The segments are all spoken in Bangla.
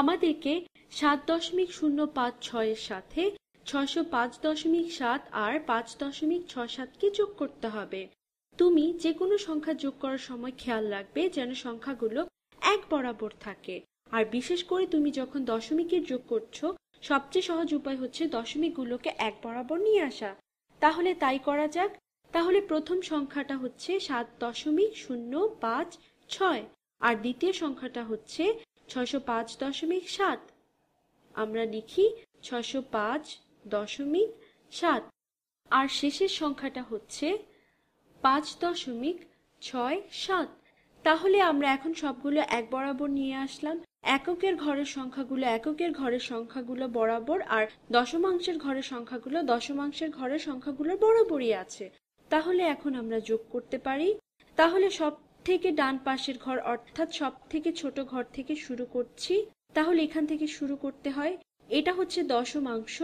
আমাদেরকে সাত দশমিক শূন্য পাঁচ ছয়ের সাথে ছশো পাঁচ দশমিক সাত আর পাঁচ দশমিক ছ সাতকে যোগ করতে হবে তুমি যে কোনো সংখ্যা যোগ করার সময় খেয়াল রাখবে যেন সংখ্যাগুলো এক বরাবর থাকে আর বিশেষ করে তুমি যখন দশমিকের যোগ করছো সবচেয়ে সহজ উপায় হচ্ছে দশমিকগুলোকে এক বরাবর নিয়ে আসা তাহলে তাই করা যাক তাহলে প্রথম সংখ্যাটা হচ্ছে সাত দশমিক শূন্য পাঁচ ছয় আর দ্বিতীয় সংখ্যাটা হচ্ছে ছশো পাঁচ দশমিক সাত আমরা লিখি ছশো পাঁচ দশমিক সাত আর শেষের সংখ্যাটা হচ্ছে পাঁচ দশমিক ছয় সাত তাহলে আমরা এখন সবগুলো এক বরাবর নিয়ে আসলাম এককের ঘরের সংখ্যাগুলো এককের ঘরের সংখ্যাগুলো বরাবর আর দশমাংশের ঘরের সংখ্যাগুলো দশমাংশের ঘরের সংখ্যাগুলো বরাবরই আছে তাহলে এখন আমরা যোগ করতে পারি তাহলে সব থেকে ডান পাশের ঘর অর্থাৎ সব থেকে ছোট ঘর থেকে শুরু করছি তাহলে এখান থেকে শুরু করতে হয় এটা হচ্ছে দশমাংশ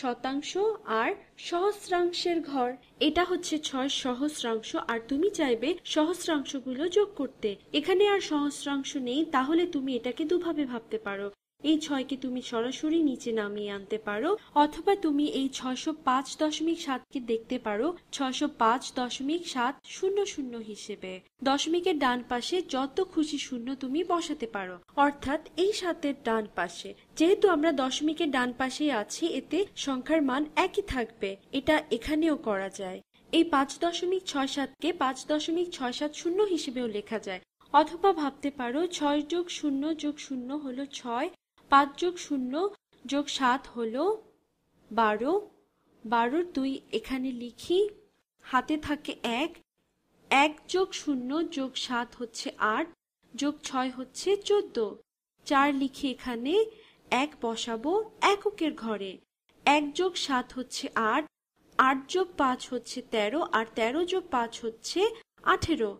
শতাংশ আর সহস্রাংশের ঘর এটা হচ্ছে ছয় সহস্রাংশ আর তুমি চাইবে সহস্রাংশগুলো যোগ করতে এখানে আর সহস্রাংশ নেই তাহলে তুমি এটাকে দুভাবে ভাবতে পারো এই ছয়কে তুমি সরাসরি নিচে নামিয়ে আনতে পারো অথবা তুমি এই ছয়শো পাঁচ দশমিক সাতকে দেখতে পারো ছয়শো পাঁচ দশমিক সাত শূন্য শূন্য হিসেবে দশমিকের ডান পাশে যত খুশি শূন্য তুমি বসাতে পারো অর্থাৎ এই সাতের ডান পাশে যেহেতু আমরা দশমিকের ডান পাশেই আছি এতে সংখ্যার মান একই থাকবে এটা এখানেও করা যায় এই পাঁচ দশমিক ছয় সাতকে পাঁচ দশমিক ছয় সাত শূন্য হিসেবেও লেখা যায় অথবা ভাবতে পারো ছয় যোগ শূন্য যোগ শূন্য হলো ছয় পাঁচ যোগ শূন্য যোগ সাত হল বারো বারোর দুই এখানে লিখি হাতে থাকে এক এক যোগ শূন্য যোগ সাত হচ্ছে আট যোগ ছয় হচ্ছে চোদ্দ চার লিখি এখানে এক বসাবো এককের ঘরে এক যোগ সাত হচ্ছে আট আট যোগ পাঁচ হচ্ছে তেরো আর তেরো যোগ পাঁচ হচ্ছে আঠেরো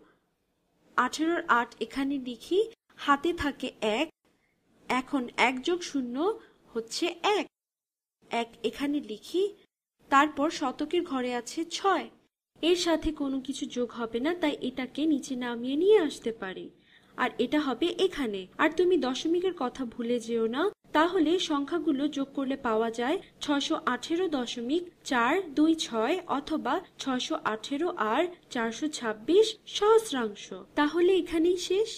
আঠেরোর আট এখানে লিখি হাতে থাকে এক এখন এক যোগ শূন্য হচ্ছে এক এক এখানে লিখি তারপর শতকের ঘরে আছে ছয় এর সাথে কোনো কিছু যোগ হবে না তাই এটাকে নিচে নামিয়ে নিয়ে আসতে পারি আর এটা হবে এখানে আর তুমি দশমিকের কথা ভুলে যেও না তাহলে সংখ্যাগুলো যোগ করলে পাওয়া যায় ছশো আঠেরো দশমিক চার দুই ছয় অথবা ছশো আঠেরো আর চারশো ছাব্বিশ সহস্রাংশ তাহলে এখানেই শেষ